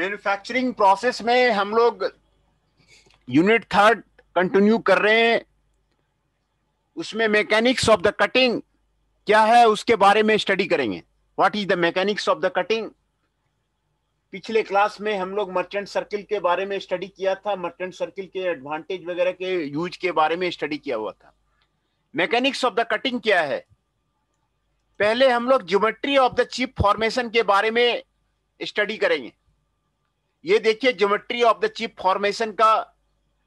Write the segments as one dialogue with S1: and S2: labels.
S1: Manufacturing process में हम लोग यूनिट थर्ड कंटिन्यू कर रहे हैं उसमें मैकेनिक्स ऑफ द कटिंग क्या है उसके बारे में स्टडी करेंगे what is the mechanics of the cutting पिछले क्लास में हम लोग मर्चेंट सर्किल के बारे में स्टडी किया था मर्चेंट सर्किल के एडवांटेज वगैरह के यूज के बारे में स्टडी किया हुआ था मैकेनिक्स ऑफ द कटिंग क्या है पहले हम लोग geometry of the chip formation के बारे में स्टडी करेंगे ये देखिए geometry of the chip formation का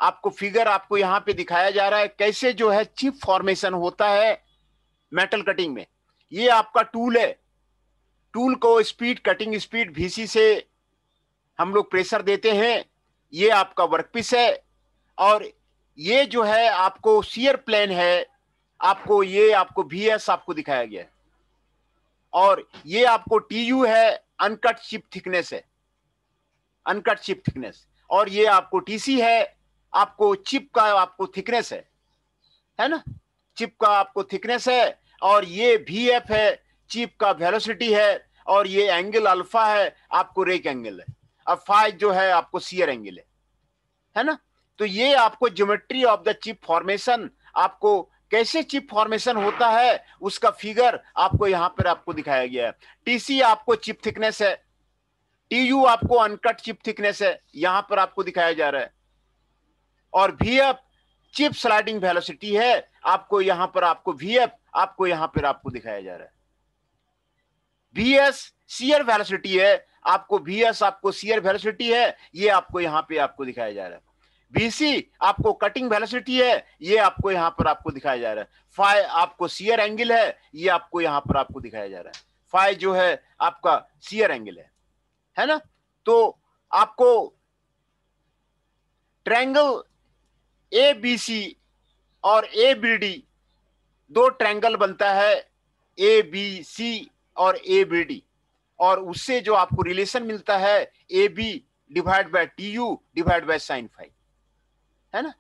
S1: आपको फिगर आपको यहाँ पे दिखाया जा रहा है कैसे जो है चिप फॉर्मेशन होता है मेटल कटिंग में ये आपका टूल है टूल को स्पीड कटिंग स्पीड भीसी से हम लोग प्रेशर देते हैं ये आपका वर्कपीस है और ये जो है आपको सीयर प्लेन है आपको ये आपको भी एस आपको दिखाया गया है और ये आपको टी यू है अनकट चिप थिकनेस है अनकट चिप थिकनेस और ये आपको टीसी है आपको चिप का आपको थिकनेस है है ना चिप का आपको थिकनेस है और ये भी एफ है चिप का वेलोसिटी है और ये एंगल अल्फा है आपको रेक एंगल है अब फाइव जो है आपको सीयर एंगल है है ना तो ये आपको geometry of the chip formation आपको कैसे चिप फॉर्मेशन होता है उसका फिगर आपको यहां पर आपको दिखाया गया है टीसी आपको चिप थिकनेस है टी यू आपको अनकट चिप थिकनेस है यहां पर आपको दिखाया जा रहा है और V F chip sliding velocity है आपको यहां पर आपको वी एफ आपको यहां पर आपको दिखाया जा रहा है वी एस सीयर वेलोसिटी है आपको वी एस आपको सीयर वेलोसिटी है ये आपको यहां पे आपको दिखाया जा रहा है बीसी आपको कटिंग वेलोसिटी है ये आपको यहां पर आपको दिखाया जा रहा है फाइव आपको सीयर एंगल है ये आपको यहां पर आपको दिखाया जा रहा है फाइव जो है आपका सीयर एंगल है है ना तो आपको ट्रैंगल ए बी सी और ए बी डी दो ट्रैंगल बनता है ए बी सी और ए बी डी और उससे जो आपको रिलेशन मिलता है A B divide by T U divide by sine five है ना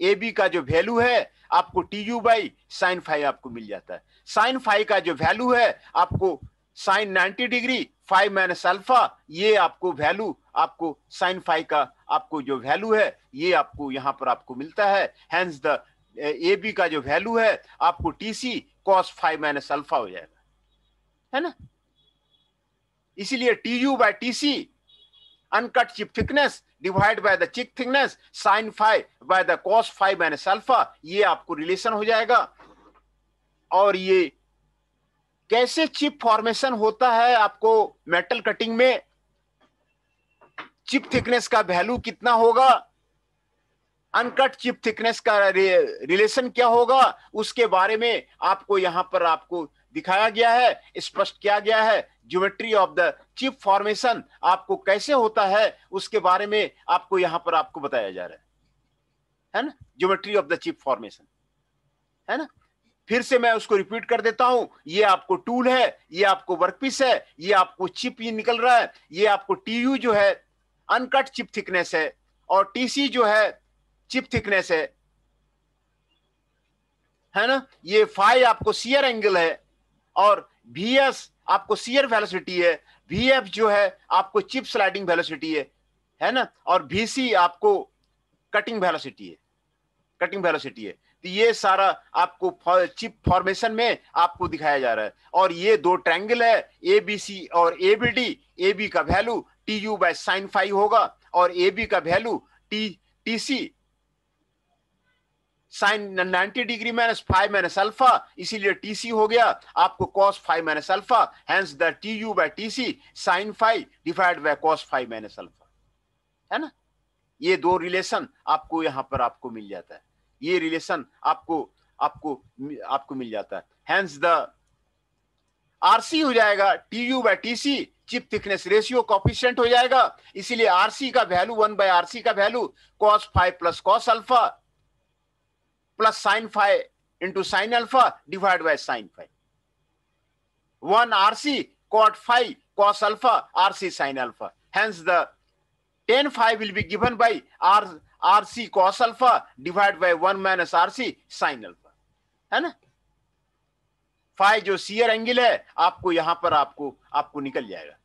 S1: ए बी का जो वैल्यू है आपको T U by sine five आपको मिल जाता है साइन फाइव का जो वैल्यू है आपको sine 90 degree five minus alpha ये आपको वैल्यू आपको साइन फाइव का आपको जो वैल्यू है ये आपको यहाँ पर आपको मिलता है हैंस द ए बी का जो वैल्यू है आपको T C cos five minus alpha हो जाएगा है ना इसीलिए T U by T C uncut chip thickness divide by the chip thickness sine five by the cos five minus alpha ये आपको रिलेशन हो जाएगा और ये कैसे चिप फॉर्मेशन होता है आपको मेटल कटिंग में चिप थिकनेस का वैल्यू कितना होगा अनकट चिप थिकनेस का रिलेशन क्या होगा उसके बारे में आपको यहां पर आपको दिखाया गया है स्पष्ट किया गया है geometry of the chip formation आपको कैसे होता है उसके बारे में आपको यहां पर आपको बताया जा रहा है है ना geometry of the chip formation है ना फिर से मैं उसको रिपीट कर देता हूं ये आपको टूल है ये आपको वर्कपीस है ये आपको चिप ये निकल रहा है ये आपको टीयू जो है अनकट चिप थिकनेस है और टीसी जो है चिप थिकनेस है है ना ये फाइव आपको सीयर एंगल है और एस आपको सीयर वेलोसिटी है वीएफ जो है आपको चिप स्लाइडिंग वेलोसिटी है है ना और भीसी आपको कटिंग वेलोसिटी है कटिंग वेलोसिटी है तो ये सारा आपको चिप फॉर्मेशन में आपको दिखाया जा रहा है और ये दो ट्रैंगल है ए बी सी और A B D A B का value T U by sine five होगा और ए बी का value T T C sine ninety degree minus five minus alpha इसीलिए टी सी हो गया आपको cos five minus alpha hence the T U by T C sine five divide by cos five minus alpha है ना ये दो relation आपको यहां पर आपको मिल जाता है ये रिलेशन आपको आपको आपको मिल जाता है हैंस द आरसी हो जाएगा T U by T C chip thickness ratio coefficient हो जाएगा इसीलिए आरसी का वैल्यू वन बाय आरसी का value cos five plus cos alpha plus sine five into sine alpha divide by sine five one RC cot five cos alpha RC sine alpha hence the tan five will be given by R R C cos alpha divide by one minus R C sine alpha है ना five जो shear angle है आपको यहां पर आपको आपको निकल जाएगा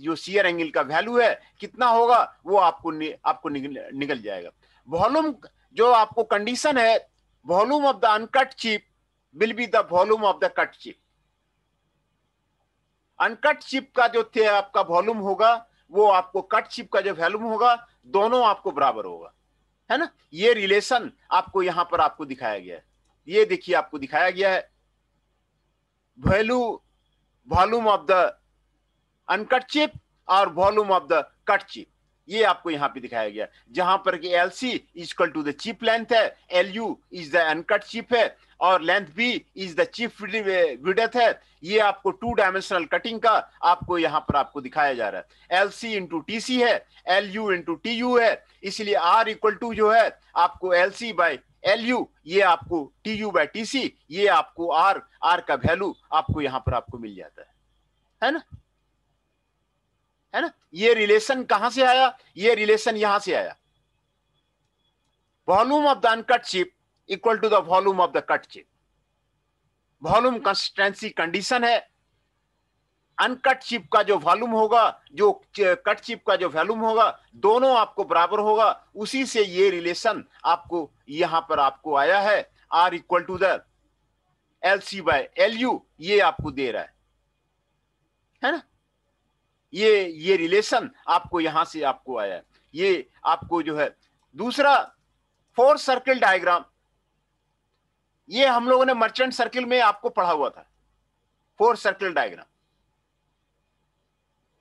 S1: जो सीयर एंगल का वैल्यू है कितना होगा वो आपको नि, आपको निकल, निकल जाएगा वॉल्यूम जो आपको कंडीशन है volume of the uncut chip will be the volume of the cut chip uncut chip का जो थे आपका वॉल्यूम होगा वो आपको कट चिप का जो वॉल्यूम होगा दोनों आपको बराबर होगा है ना ये रिलेशन आपको यहां पर आपको दिखाया गया है ये देखिए आपको दिखाया गया है value volume of the uncut chip और volume of the cut chip ये आपको यहाँ पे दिखाया गया जहां पर कि L C equal to the chip length है L U is the uncut chip है और length B is the chip width है ये आपको टू डायमेंशनल कटिंग का आपको यहाँ पर आपको दिखाया जा रहा है L C into T C है L U into T U है इसलिए आर इक्वल टू जो है आपको L C by L U ये आपको T U by T C ये आपको आर आर का वैल्यू आपको यहाँ पर आपको मिल जाता है है ना है ना ये रिलेशन कहां से आया ये रिलेशन यहां से आया volume of the uncut chip equal to the volume of the cut chip volume consistency condition है अनकट चिप का जो वॉल्यूम होगा जो कट चिप का जो वॉल्यूम होगा दोनों आपको बराबर होगा उसी से ये रिलेशन आपको यहां पर आपको आया है R equal to the L C by L U ये आपको दे रहा है है ना ये ये रिलेशन आपको यहां से आपको आया ये आपको जो है दूसरा फोर सर्किल डायग्राम ये हम लोगों ने मर्चेंट सर्किल में आपको पढ़ा हुआ था फोर सर्किल डायग्राम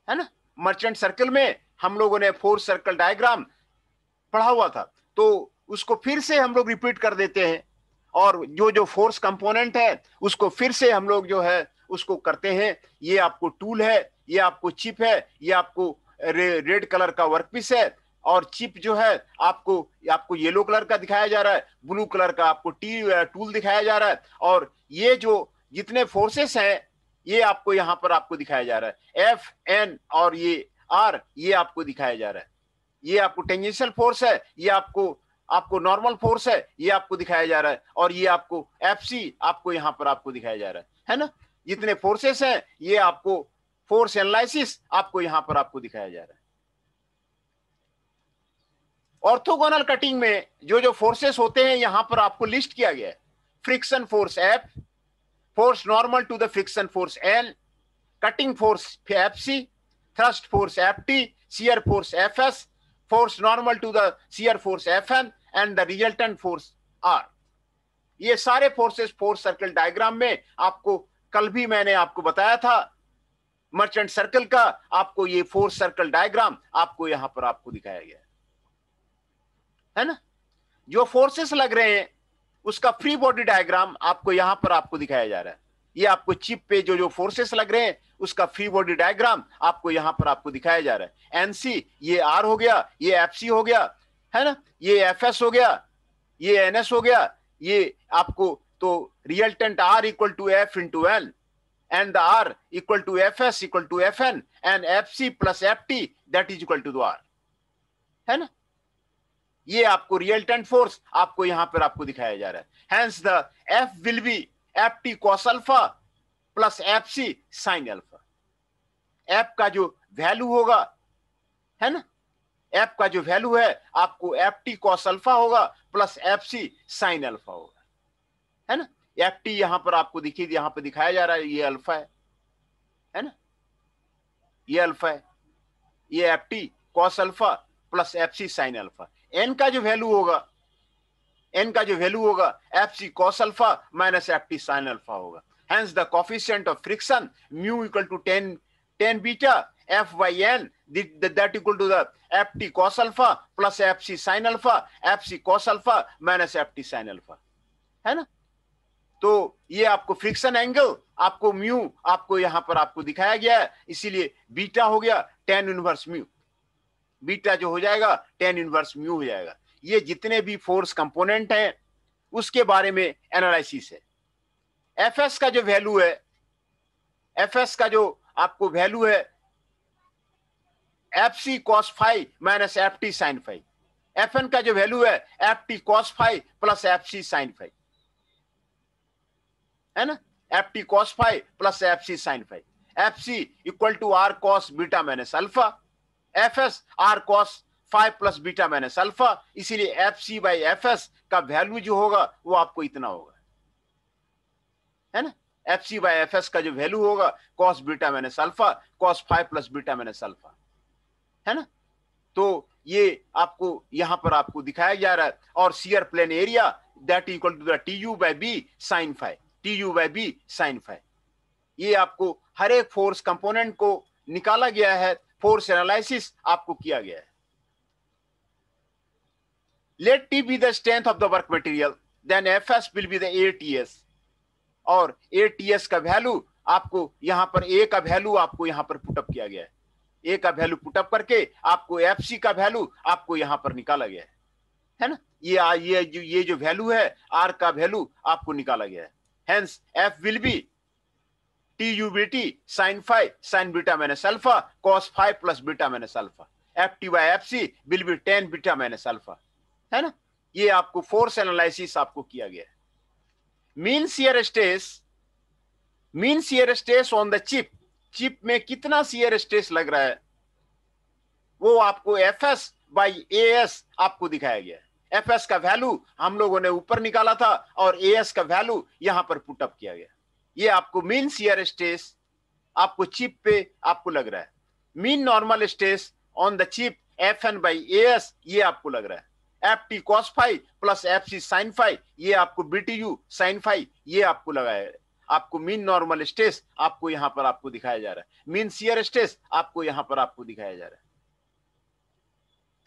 S1: है ना मर्चेंट सर्किल में हम लोगों ने फोर सर्कल डायग्राम पढ़ा हुआ था तो उसको फिर से हम लोग रिपीट कर देते हैं और जो जो फोर्स कंपोनेंट है उसको फिर से हम लोग जो है उसको करते हैं ये आपको टूल है ये आपको चिप है ये आपको रे, रेड कलर का वर्कपीस है और चिप जो है आपको आपको येलो कलर का दिखाया जा रहा है ब्लू कलर का आपको टी टूल दिखाया जा रहा है और ये जो जितने फोर्सेस हैं ये आपको यहाँ पर आपको दिखाया जा रहा है एफ एन और ये आर ये आपको दिखाया जा रहा है ये आपको टेंजेंशियल फोर्स है ये आपको आपको नॉर्मल फोर्स है ये आपको दिखाया जा रहा है और ये आपको एफ सी आपको यहाँ पर आपको दिखाया जा रहा है है ना जितने फोर्सेस हैं ये आपको फोर्स एनालिसिस आपको यहां पर आपको दिखाया जा रहा है ऑर्थोगोनल कटिंग में जो जो फोर्सेस होते हैं यहां पर आपको लिस्ट किया गया है friction force F force normal to the friction force L cutting force F C thrust force F T shear force F S force normal to the shear force F N and the resultant force R ये सारे forces force circle diagram में आपको कल भी मैंने आपको बताया था मर्चेंट सर्कल का आपको ये फोर सर्कल डायग्राम आपको यहां पर आपको दिखाया गया है है ना जो फोर्सेस लग रहे हैं उसका फ्री बॉडी डायग्राम आपको यहां पर आपको दिखाया जा रहा है ये आपको चिप पे जो जो फोर्सेस लग रहे हैं उसका फ्री बॉडी डायग्राम आपको यहां पर आपको दिखाया जा रहा है एनसी ये आर हो गया ये एफ हो गया है ना ये एफ हो गया ये एन हो गया ये आपको तो resultant R equal to F into N and the R equal to Fs equal to Fn and Fc plus Ft that is equal to the R. है ना ये आपको रियल टेंट फोर्स आपको यहां पर आपको दिखाया जा रहा है hence the F will be F T cos alpha plus F C sine alpha F का जो वैल्यू होगा है ना एफ का जो वैल्यू है आपको एफ टी कॉस अल्फा होगा plus F C sine alpha होगा है ना एफ टी यहां पर आपको दिखी यहां पर दिखाया जा रहा है ये अल्फा है है ना ये अल्फा है ये F T cos alpha plus F C sine alpha N का जो वैल्यू होगा एन का जो वैल्यू होगा F C cos alpha minus F T sine alpha होगा hence the coefficient of friction mu equal to tan tan beta F by N that equal to the F T cos alpha plus F C sine alpha F C cos alpha minus F T sine alpha है ना तो ये आपको friction angle आपको mu आपको यहां पर आपको दिखाया गया है इसीलिए बीटा हो गया टेन यूनिवर्स म्यू बीटा जो हो जाएगा टेन यूनिवर्स म्यू हो जाएगा ये जितने भी फोर्स कंपोनेंट हैं उसके बारे में एनालिसिस है एफ एस का जो वैल्यू है एफ एस का जो आपको वैल्यू है F C cos five minus F T sine five F N का जो वैल्यू है F T cos five plus F C sine five है ना F T cos five plus F C sine five F C equal to R cos beta minus alpha F S R cos five plus beta minus alpha इसीलिए F C by F S का value जो होगा वो आपको इतना होगा है ना F C by F S का जो वैल्यू होगा cos beta minus alpha cos five plus beta minus alpha है ना तो ये आपको यहां पर आपको दिखाया जा रहा है और shear plane area that equal to the T U by B sine five T U by B sine five ये आपको हर एक फोर्स कंपोनेंट को निकाला गया है फोर्स एनालिसिस आपको किया गया है let T B the strength of the work material then F S will be the A T S और ए टी एस का वैल्यू आपको यहां पर ए का वैल्यू आपको यहां पर पुटअप किया गया है ए का वैल्यू पुटअप करके आपको एफ सी का वैल्यू आपको यहां पर निकाला गया है है ना ये ये ये जो वैल्यू है आर का वैल्यू आपको निकाला गया है Hence, F will be TUBT sine phi sine beta minus alpha cos phi plus beta minus alpha. FT by FC will be tan beta minus alpha. है ना ये आपको फोर्स एनालिसिस आपको किया गया है mean shear stress mean shear stress on the chip chip में कितना सीयर स्टेस लग रहा है वो आपको F S by A S आपको दिखाया गया है एफ एस का वैल्यू हम लोगों ने ऊपर निकाला था और ए एस का वैल्यू यहां पर पुटअप किया गया ये आपको मीन सीयर स्टेस आपको चिप पे आपको लग रहा है mean normal stress on the chip F N by A S ये आपको लग रहा है F T cos five plus F C sine five ये आपको B T U sine five ये आपको लगाया आपको मीन नॉर्मल स्ट्रेस आपको यहां पर आपको दिखाया जा रहा है मीन सियर स्ट्रेस आपको यहां पर आपको दिखाया जा रहा है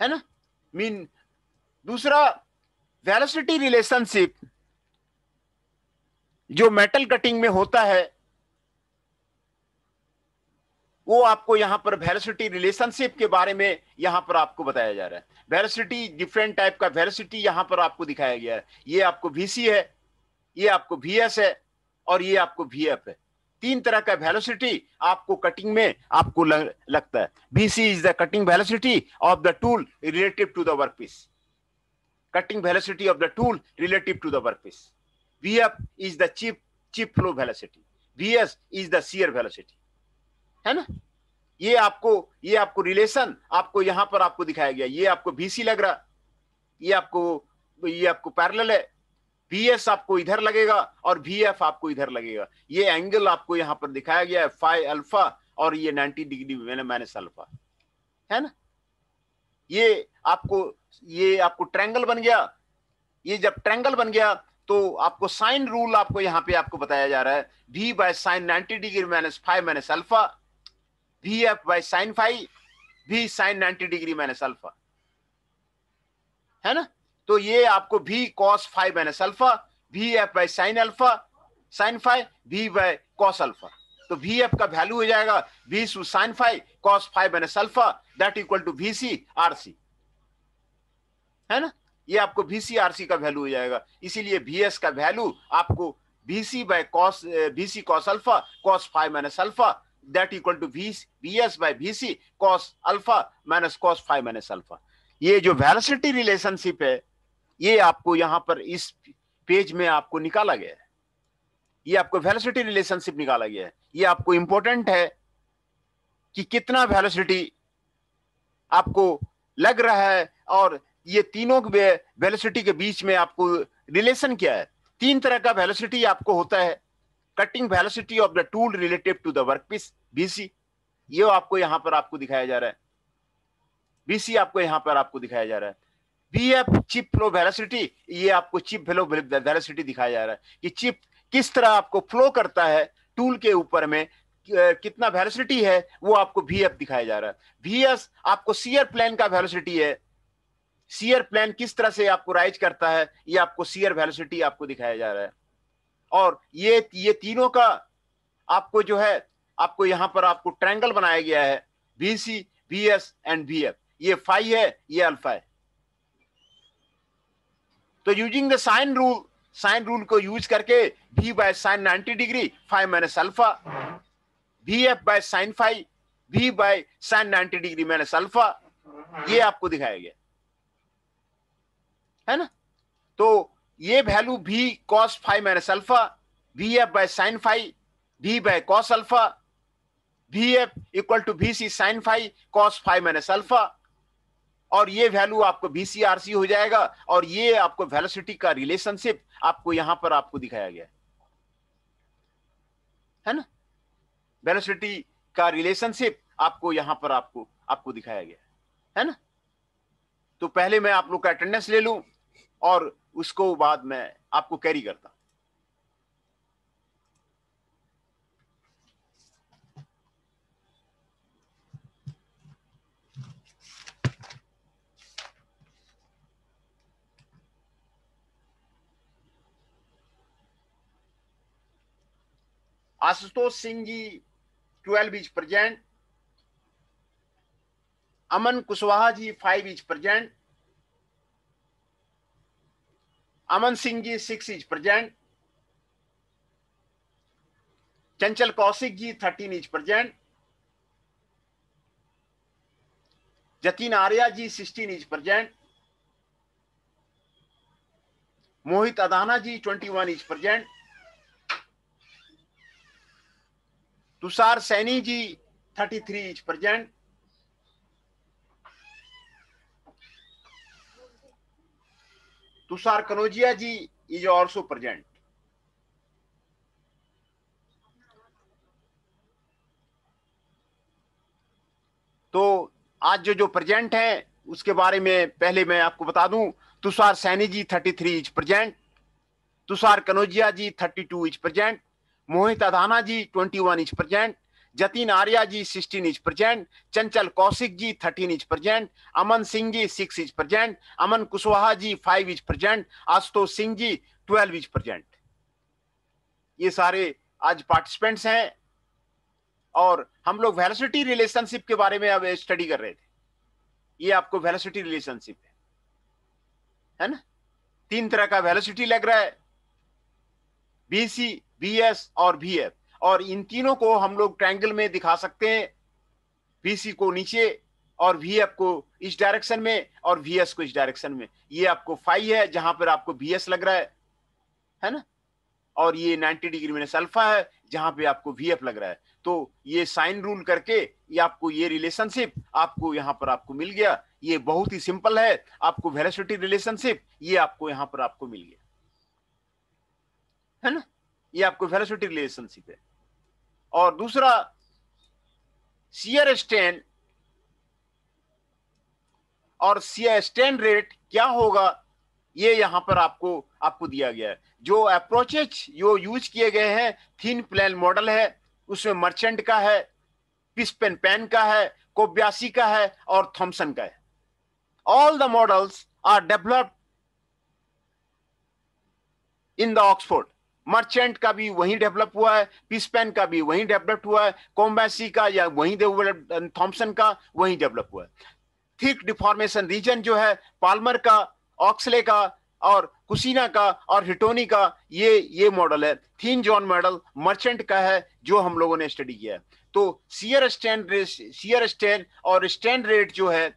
S1: है ना मीन दूसरा वेलोसिटी रिलेशनशिप जो मेटल कटिंग में होता है वो आपको यहां पर वेलोसिटी रिलेशनशिप के बारे में यहां पर आपको बताया जा रहा है वेलोसिटी डिफरेंट टाइप का वेलोसिटी यहां पर आपको दिखाया गया है ये आपको वीसी है ये आपको वीएस है और ये आपको वीएफ है तीन तरह का वेलोसिटी आपको कटिंग में आपको लगता है BC is the cutting velocity of the tool relative to the workpiece cutting velocity of the tool relative to the workpiece. Vf is the chip chip flow velocity. Vs is the shear velocity. है ना ये आपको ये आपको relation आपको यहां पर आपको दिखाया गया ये आपको बीसी लग रहा ये आपको ये आपको पैरेलल है बीएस आपको इधर लगेगा और बीएफ आपको इधर लगेगा ये एंगल आपको यहां पर दिखाया गया है फाइ अल्फा और ये 90 डिग्री माइनस अल्फा है ना ये आपको ये आपको ट्रैंगल बन गया ये जब ट्रैंगल बन गया तो आपको साइन रूल आपको यहां पे आपको बताया जा रहा है V by sine ninety degree minus five minus alpha V F by sine five V sine ninety degree minus alpha है ना तो ये आपको V cos five minus alpha V F by sine alpha sine five V by cos alpha तो V F का value हो जाएगा V sue sine five cos five minus alpha that equal to V C R C है ना ये आपको बीसीआरसी का value हो जाएगा इसीलिए बीएस का वैल्यू आपको B C by cos B C cos alpha cos five minus alpha that equal to B B S by B C cos alpha minus cos five minus alpha ये जो velocity relationship है ये आपको यहाँ पर इस page में आपको निकाला गया है ये आपको वेलोसिटी रिलेशनशिप निकाला गया है ये आपको इंपॉर्टेंट है कि कितना वेलोसिटी आपको लग रहा है और ये तीनों वेलोसिटी के बीच में आपको रिलेशन क्या है तीन तरह का वेलोसिटी आपको होता है cutting velocity of the tool relative to the work piece BC ये आपको यहां पर आपको दिखाया जा रहा है बीसी आपको यहां पर आपको दिखाया जा रहा है B F chip flow velocity ये आपको चिप फ्लो वेलोसिटी दिखाया जा रहा है कि चिप किस तरह आपको फ्लो करता है टूल के ऊपर में कितना वेलोसिटी है वो आपको वी एफ दिखाया जा रहा है वी एस आपको सीयर प्लेन का वेलोसिटी है सीयर प्लान किस तरह से आपको राइज करता है ये आपको सीयर वेलोसिटी आपको दिखाया जा रहा है और ये ये तीनों का आपको जो है आपको यहां पर आपको ट्रायंगल बनाया गया है B C B S and B F ये फाइव है ये अल्फा है तो using the sine rule sine rule को यूज करके B by sine ninety degree five minus alpha B F by sine five B by sine ninety degree minus alpha ये आपको दिखाया गया है ना तो ये वैल्यू भी cos five minus alpha V F by sine five V by cos alpha V F equal to B C sine five cos five minus alpha और ये वैल्यू आपको बी सी आर सी हो जाएगा और ये आपको वेलोसिटी का रिलेशनशिप आपको यहां पर आपको दिखाया गया है ना वेलोसिटी का रिलेशनशिप आपको यहां पर आपको आपको दिखाया गया है ना तो पहले मैं आप लोग का अटेंडेंस ले लूं और उसको बाद में आपको कैरी करता Ashutosh Singh ji twelve is present Aman Kushwaha ji five is present Aman Singh ji six is present Chanchal Kaushik ji thirteen is present Jatin Arya ji sixteen is present Mohit Adana ji twenty one is present Tushar Saini ji thirty three is present Tushar Kanodia ji is also present तो आज जो जो प्रेजेंट है उसके बारे में पहले मैं आपको बता दूं Tushar Saini ji 33 three is present Tushar Kanojia ji 32 two is present Mohit Adhana ji 21 one is present Jatin Arya ji sixteen is present Chanchal Kaushik ji thirteen is present Aman Singh ji six is present Aman Kushwaha ji five is present Ashutosh Singh ji twelve is present ये सारे आज पार्टिसिपेंट्स हैं और हम लोग वेलोसिटी रिलेशनशिप के बारे में अब स्टडी कर रहे थे ये आपको वेलोसिटी रिलेशनशिप है है ना तीन तरह का वेलोसिटी लग रहा है बीसी बीएस और बीएफ और इन तीनों को हम लोग ट्रैंगल में दिखा सकते हैं वीसी को नीचे और वी एफ को इस डायरेक्शन में और वी एस को इस डायरेक्शन में ये आपको फाइव है जहां पर आपको बी लग रहा है है ना और ये 90 डिग्री माइनस अल्फा है जहां पे आपको वी लग रहा है तो ये साइन रूल करके ये आपको ये रिलेशनशिप आपको यहाँ पर आपको मिल गया ये बहुत ही सिंपल है आपको वेलोसिटी रिलेशनशिप ये आपको यहाँ पर आपको मिल गया है ना ये आपको वेलोसिटी रिलेशनशिप है और दूसरा सीयर स्टैंड और सीयर स्टैंड रेट क्या होगा ये यहां पर आपको आपको दिया गया है जो अप्रोचेज जो यूज किए गए हैं थीन प्लान मॉडल है उसमें मर्चेंट का है पिस्पेन पैन का है कोब्यासी का है और थॉम्सन का है all the models are developed in the Oxford Merchant का भी वहीं डेवलप हुआ है पिस्पेन का भी वहीं डेवलप हुआ है कोम्बेसी का या वहीं अं, थॉम्सन का वहीं डेवलप हुआ है थिक डिफॉर्मेशन रीजन जो है पालमर का ऑक्सले का और कुसीना का और हिटोनी का ये ये मॉडल है थीन जॉन मॉडल मर्चेंट का है जो हम लोगों ने स्टडी किया है तो सीयर स्टैंड सीयर स्टैंड और स्टैंड रेट जो है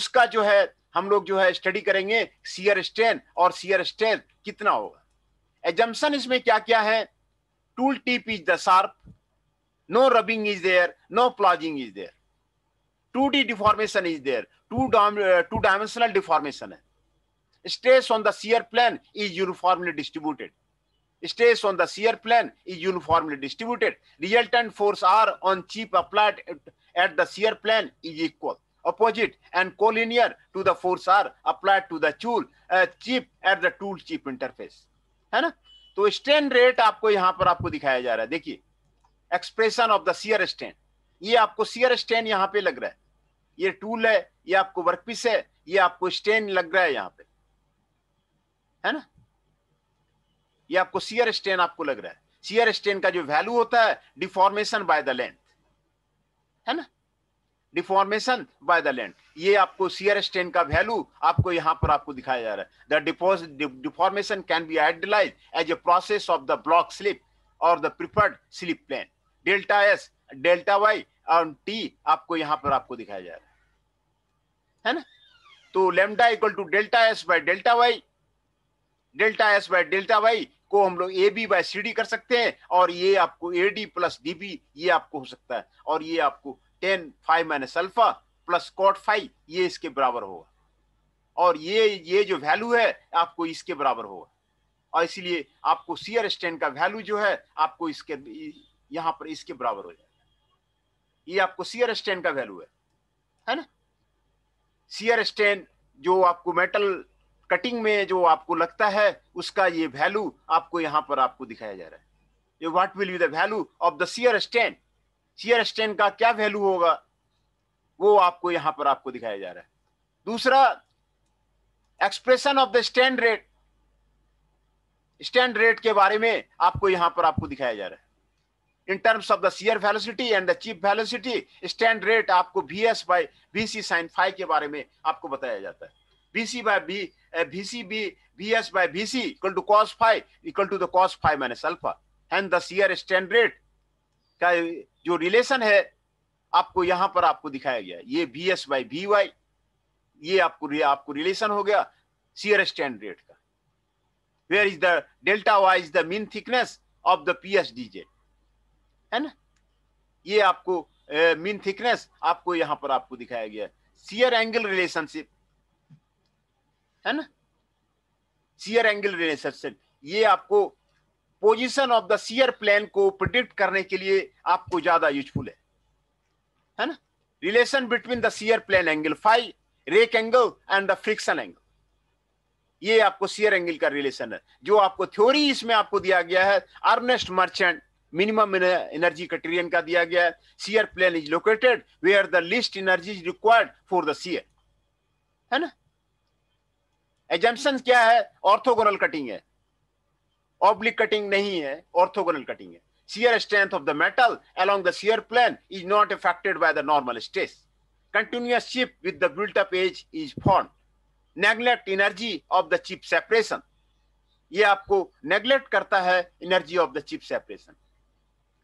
S1: उसका जो है हम लोग जो है स्टडी करेंगे सीयर स्टैंड और सीयर स्टैंड कितना होगा एजम्सन इसमें क्या क्या है tool tip is the sharp no rubbing is there no ploughing is there two D deformation is there two two dimensional deformation है stress on the shear plane is uniformly distributed stress on the shear plane is uniformly distributed resultant force R on chip applied at the shear plane is equal opposite and collinear to the force R applied to the tool chip at the tool chip interface है ना तो strain rate आपको यहां पर आपको दिखाया जा रहा है देखिए expression of the shear strain ये आपको सियर स्टेन यहाँ पे लग रहा है ये टूल है ये आपको वर्कपीस है ये आपको स्टेन लग रहा है यहाँ पे है ना ये आपको सीयर स्टेन आपको लग रहा है सीयर स्टेन का जो वैल्यू होता है डिफॉर्मेशन बाय द लेंथ है ना डिफॉर्मेशन बाय द लैंड ये आपको सीयर स्टेन का वैल्यू आपको यहाँ पर आपको दिखाया जा रहा है the depose deformation can be idealised as a process of the block slip और the preferred slip plane delta S delta Y और टी आपको यहाँ पर आपको दिखाया जा रहा है है ना तो lambda equal to delta S by delta Y delta S by delta Y को हम लोग A B by C D कर सकते हैं और ये आपको A D plus D B ये आपको हो सकता है और ये आपको tan phi minus alpha plus cot phi ये इसके बराबर होगा और ये ये जो वैल्यू है आपको इसके बराबर होगा और इसलिए आपको सीयर स्टैंड का वैल्यू जो है आपको इसके यहाँ पर इसके बराबर हो जाएगा ये आपको सीयर स्टैंड का वैल्यू है है ना सीयर स्टैंड जो आपको मेटल कटिंग में जो आपको लगता है उसका ये वैल्यू आपको यहाँ पर आपको दिखाया जा रहा है what will be the value of the shear strain shear strain का क्या वैल्यू होगा वो आपको यहां पर आपको दिखाया जा रहा है दूसरा expression of the strain rate strain rate के बारे में आपको यहां पर आपको दिखाया जा रहा है in terms of the shear velocity and the chip velocity strain rate आपको B S by B C sine phi के बारे में आपको बताया जाता है B C by B B C B B S by B C equal to cos phi equal to the cos five minus alpha and the shear strain rate का जो relation है आपको यहां पर आपको दिखाया गया ये B S Y B Y ये आपको आपको रिलेशन हो गया सीयर स्टैंड रेट का where is the delta Y is the mean thickness of the P S D J है ना ये आपको मीन uh, थिकनेस आपको यहां पर आपको दिखाया गया सीयर एंगल रिलेशनशिप है ना सीयर एंगल रिलेशनशिप ये आपको position of the shear plane को प्रिडिक्ट करने के लिए आपको ज्यादा यूजफुल है है ना relation between the shear plane angle phi rake angle and the friction angle ये आपको सीयर एंगल का रिलेशन है जो आपको थ्योरी इसमें आपको दिया गया है Ernst Merchant minimum energy criterion का दिया गया है shear plane is located where the least energy is required for the shear है ना एजम्पन क्या है ऑर्थोगोनल कटिंग है ऑब्लिक कटिंग नहीं है ऑर्थोगोनल कटिंग है shear strength of the metal along the shear plane is not affected by the normal stress continuous chip with the built up edge is formed neglect energy of the chip separation ये आपको neglect करता है energy of the chip separation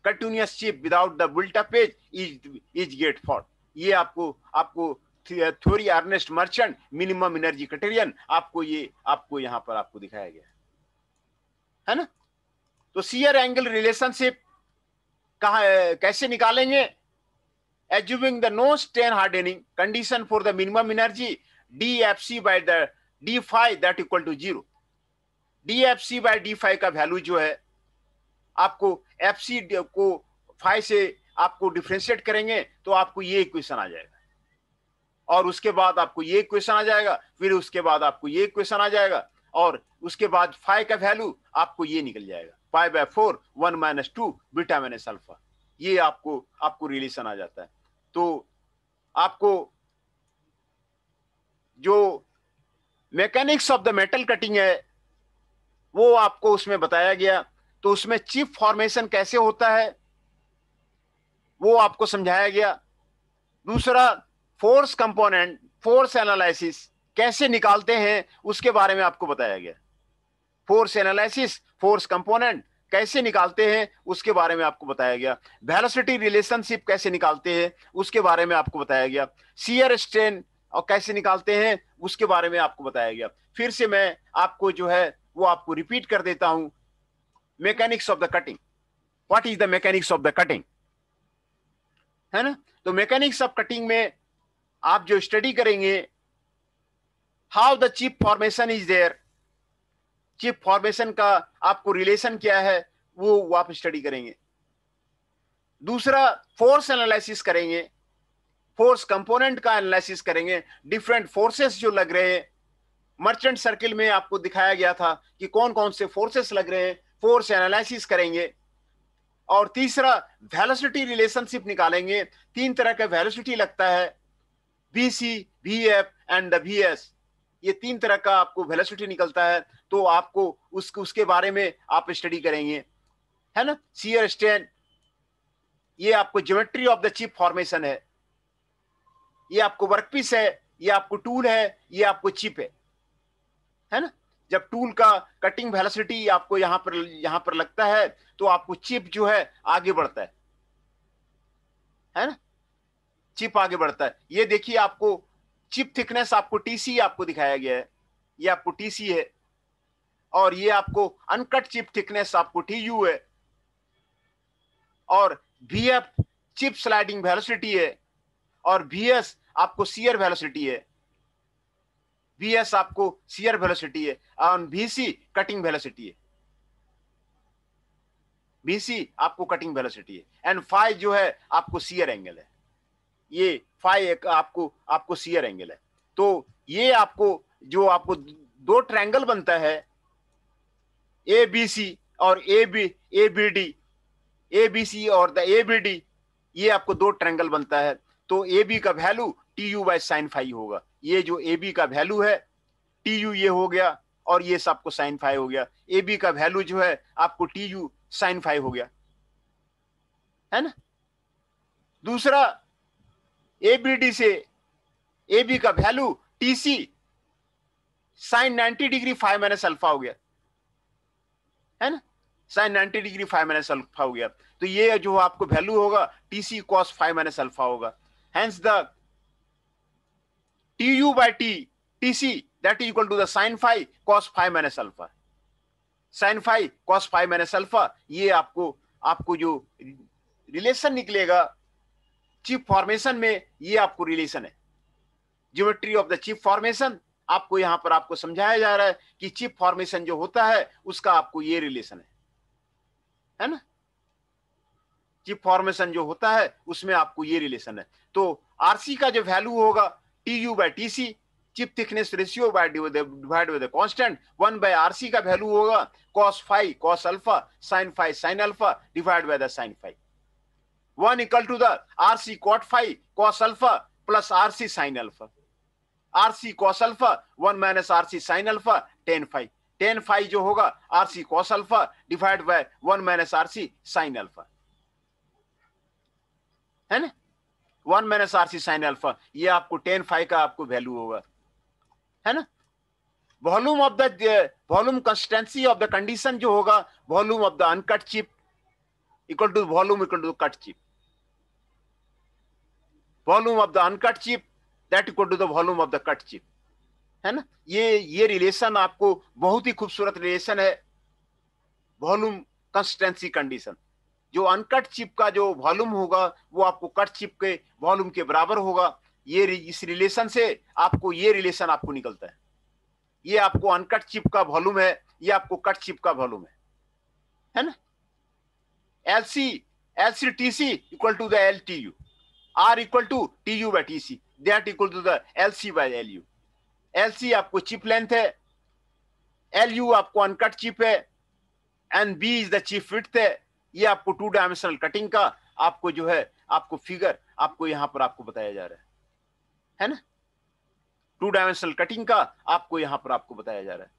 S1: continuous chip without the built up edge is is get formed ये आपको आपको theory Ernst Merchant minimum energy criterion आपको ये आपको यहां पर आपको दिखाया गया है है ना तो सीयर एंगल रिलेशनशिप कहा कैसे निकालेंगे assuming the no strain hardening condition for the minimum energy D F C by the D phi that equal to zero D F C by D phi का वैल्यू जो है आपको F C को five से आपको differentiate करेंगे तो आपको ये इक्वेशन आ जाएगा और उसके बाद आपको ये क्वेश्चन आ जाएगा फिर उसके बाद आपको ये क्वेश्चन आ जाएगा और उसके बाद फाइव का वैल्यू आपको ये निकल जाएगा pi by four one minus two beta minus alpha ये आपको आपको रिलेशन आ जाता है तो आपको जो mechanics of the metal cutting है वो आपको उसमें बताया गया तो उसमें चिप फॉर्मेशन कैसे होता है वो आपको समझाया गया दूसरा फोर्स कंपोनेंट फोर्स एनालिसिस कैसे निकालते हैं उसके बारे में आपको बताया गया फोर्स एनालिसिस फोर्स कंपोनेंट कैसे निकालते हैं उसके बारे में आपको बताया गया वेलोसिटी रिलेशनशिप कैसे निकालते हैं उसके बारे में आपको बताया गया सीयर स्ट्रेन और कैसे निकालते हैं उसके बारे में आपको बताया गया फिर से मैं आपको जो है वो आपको रिपीट कर देता हूं mechanics of the cutting what is the mechanics of the cutting है ना तो मैकेनिक्स ऑफ कटिंग में आप जो स्टडी करेंगे how the chip formation is there chip formation का आपको रिलेशन क्या है वो आप स्टडी करेंगे दूसरा फोर्स एनालिसिस करेंगे फोर्स कंपोनेंट का एनालिसिस करेंगे डिफरेंट फोर्सेस जो लग रहे हैं मर्चेंट सर्किल में आपको दिखाया गया था कि कौन कौन से फोर्सेस लग रहे हैं फोर्स एनालिसिस करेंगे और तीसरा वेलोसिटी रिलेशनशिप निकालेंगे तीन तरह का वेलोसिटी लगता है B C B F and the V S ये तीन तरह का आपको वेलोसिटी निकलता है तो आपको उस उसके बारे में आप स्टडी करेंगे है ना सीयर स्टेन ये आपको geometry of the chip formation है ये आपको वर्कपीस है ये आपको टूल है ये आपको चिप है है ना जब टूल का कटिंग वेलोसिटी आपको यहां पर यहां पर लगता है तो आपको चिप जो है आगे बढ़ता है है ना चिप आगे बढ़ता है ये देखिए आपको चिप थिकनेस आपको टीसी आपको दिखाया गया है ये आपको टीसी है और ये आपको अनकट चिप थिकनेस आपको टीयू है और V F chip sliding velocity है और वी एस आपको सीयर वेलोसिटी है वी एस आपको सीयर वेलोसिटी है और सी कटिंग वेलोसिटी है बीसी आपको कटिंग वेलोसिटी है एंड फाइव जो है आपको सीयर एंगल है ये फाइव एक आपको आपको सीयर एंगल है तो ये आपको जो आपको दो ट्रैंगल बनता है ए बी सी और A B A B D A B C और द ए बी डी ये आपको दो ट्रैंगल बनता है तो ए बी का value T U by sine five होगा ये जो ए बी का वैल्यू है टी यू ये हो गया और ये सबको साइन फाइव हो गया ए बी का वैल्यू जो है आपको टी यू साइन फाइव हो गया है ना दूसरा एबीडी से एबी का value T C sine 90 degree five minus alpha हो गया है ना sine 90 degree five minus alpha हो गया तो ये जो आपको वैल्यू होगा T C cos five minus alpha होगा hence the T U by T T C that is equal to the sine five cos five minus alpha sine five cos five minus alpha ये आपको आपको जो रिलेशन निकलेगा cheap formation में ये आपको relation है geometry of the chip formation आपको यहां पर आपको समझाया जा रहा है कि चिप फॉर्मेशन जो होता है उसका आपको ये रिलेशन है है ना चिप फॉर्मेशन जो होता है उसमें आपको ये रिलेशन है तो आरसी का जो वैल्यू होगा T U by T C chip thickness ratio by divide with constant one by RC का वैल्यू होगा cos phi cos alpha sine phi sine alpha divide by the sine five one equal to the R C cot five cos alpha plus R C sine alpha R C cos alpha one minus R C sine alpha tan phi tan phi जो होगा R C cos alpha divide by one minus R C sine alpha है ना one minus R C sine alpha ये आपको tan five का आपको value होगा है ना volume of the volume constancy of the condition जो होगा volume of the uncut chip equal to volume equal to cut chip volume of the uncut chip that equal to the volume of the cut chip है ना ये ये relation आपको बहुत ही खूबसूरत relation है वॉल्यूम कंसिस्टेंसी कंडीशन जो uncut chip का जो वॉल्यूम होगा वो आपको कट चिप के वॉल्यूम के बराबर होगा ये इस रिलेशन से आपको ये रिलेशन आपको निकलता है ये आपको अनकट चिप का वॉल्यूम है ये आपको कट चिप का वॉल्यूम है है ना L C L C T C equal to the L T U R equal to T U by T C that equal to the L C by L U L C आपको chip length है L U आपको uncut chip है and B is the chip width है ये आपको two dimensional cutting का आपको जो है आपको फिगर आपको यहां पर आपको बताया जा रहा है है ना टू डायमेंशनल कटिंग का आपको यहां पर आपको बताया जा रहा है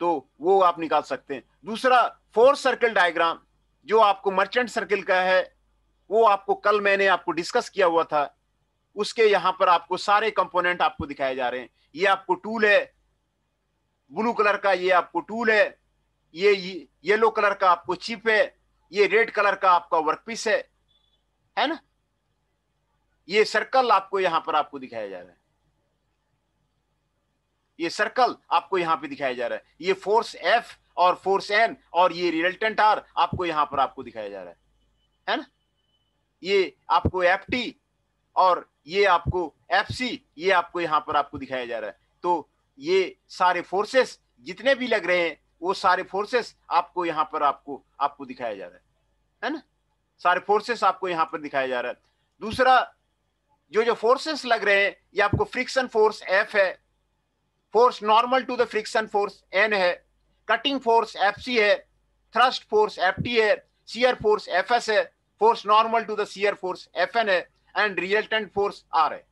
S1: तो वो आप निकाल सकते हैं दूसरा फोर सर्कल डायग्राम जो आपको मर्चेंट सर्कल का है वो आपको कल मैंने आपको डिस्कस किया हुआ था उसके यहां पर आपको सारे कंपोनेंट आपको दिखाए जा रहे हैं ये आपको टूल है ब्लू कलर का ये आपको टूल है ये येलो कलर का आपको चिप है ये रेड कलर का आपका वर्कपीस है है ना ये सर्कल आपको यहां पर आपको दिखाया जा रहा है ये सर्कल आपको यहां पे दिखाया जा रहा है ये फोर्स एफ और फोर्स एन और ये रिजल्टेंट आर आपको यहां पर आपको दिखाया जा रहा है है ना ये आपको एफ टी और ये आपको एफ सी ये आपको यहाँ पर आपको दिखाया जा रहा है तो ये सारे फोर्सेस जितने भी लग रहे हैं वो सारे फोर्सेस आपको यहाँ पर आपको आपको दिखाया जा रहा है है ना सारे फोर्सेस आपको यहाँ पर दिखाया जा रहा है दूसरा जो जो फोर्सेस लग रहे हैं ये आपको फ्रिक्शन फोर्स एफ है force normal to the friction force N है कटिंग फोर्स एफ सी है थ्रस्ट फोर्स एफ टी है सीयर फोर्स एफ एस है force normal to the shear force F N है एंड रियल्टेंट फोर्स आर है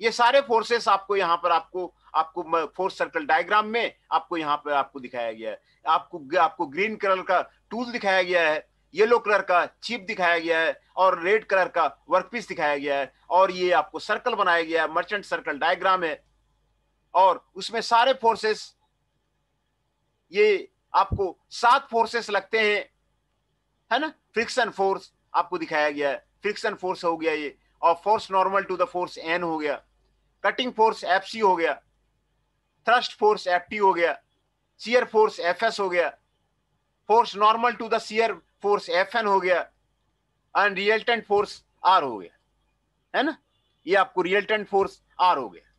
S1: ये सारे forces आपको यहाँ पर आपको आपको फोर्स सर्कल डायग्राम में आपको यहाँ पर आपको दिखाया गया है आपको आपको ग्रीन कलर का टूल दिखाया गया है येलो कलर का चिप दिखाया गया है और रेड कलर का वर्कपीस दिखाया गया है और ये आपको सर्कल बनाया गया है मर्चेंट सर्कल डायग्राम है और उसमें सारे फोर्सेस ये आपको सात फोर्सेस लगते हैं है ना फ्रिक्शन फोर्स आपको दिखाया गया है फ्रिक्शन फोर्स हो गया ये और force normal to the force N हो गया कटिंग फोर्स एफ सी हो गया थ्रस्ट फोर्स एफ टी हो गया सीयर फोर्स एफ एस हो गया force normal to the shear force F N हो गया एंड रियल्टेंट फोर्स आर हो गया है ना ये आपको रियल्टेंट फोर्स आर हो गया